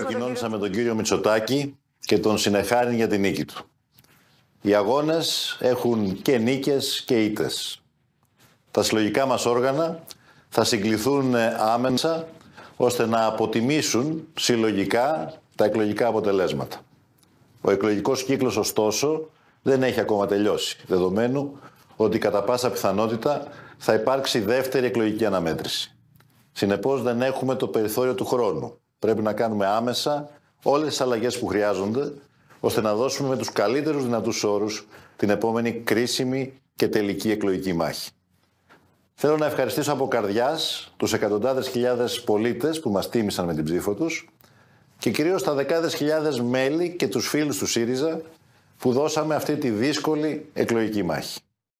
Επικοινώνησα με τον κύριο Μητσοτάκη και τον συνεχάριν για την νίκη του. Οι αγώνες έχουν και νίκες και ήτες. Τα συλλογικά μας όργανα θα συγκληθούν ε, άμεσα ώστε να αποτιμήσουν συλλογικά τα εκλογικά αποτελέσματα. Ο εκλογικός κύκλος ωστόσο δεν έχει ακόμα τελειώσει, δεδομένου ότι κατά πάσα πιθανότητα θα υπάρξει δεύτερη εκλογική αναμέτρηση. Συνεπώς δεν έχουμε το περιθώριο του χρόνου Πρέπει να κάνουμε άμεσα όλες τις αλλαγές που χρειάζονται, ώστε να δώσουμε με τους καλύτερους δυνατούς όρους την επόμενη κρίσιμη και τελική εκλογική μάχη. Θέλω να ευχαριστήσω από καρδιάς τους εκατοντάδες χιλιάδες πολίτες που μας τίμησαν με την ψήφο τους και κυρίως τα δεκάδες χιλιάδες μέλη και τους φίλους του ΣΥΡΙΖΑ που δώσαμε αυτή τη δύσκολη εκλογική μάχη.